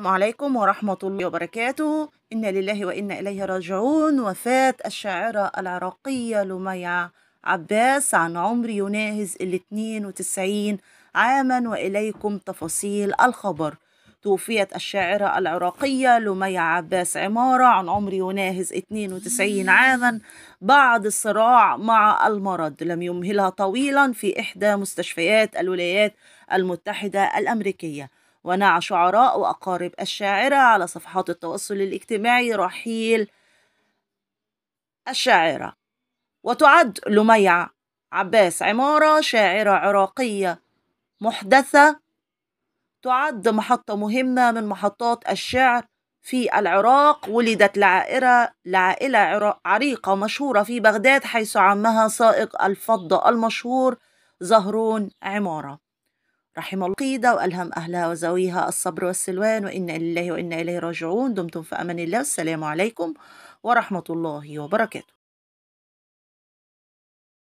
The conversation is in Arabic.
السلام عليكم ورحمة الله وبركاته إنا لله وإنا إليه راجعون وفاة الشاعرة العراقية لميع عباس عن عمر يناهز ال 92 عاما وإليكم تفاصيل الخبر توفيت الشاعرة العراقية لميع عباس عمارة عن عمر يناهز 92 عاما بعد الصراع مع المرض لم يمهلها طويلا في إحدى مستشفيات الولايات المتحدة الأمريكية ونعى شعراء وأقارب الشاعرة على صفحات التواصل الاجتماعي رحيل الشاعرة وتعد لميع عباس عمارة شاعرة عراقية محدثة تعد محطة مهمة من محطات الشعر في العراق ولدت لعائرة لعائلة عريقة مشهورة في بغداد حيث عمها سائق الفضة المشهور زهرون عمارة رحم الله قيدة وألهم أهلها وزويها الصبر والسلوان وإنا لله وإنا إليه راجعون دمتم في أمان الله والسلام عليكم ورحمة الله وبركاته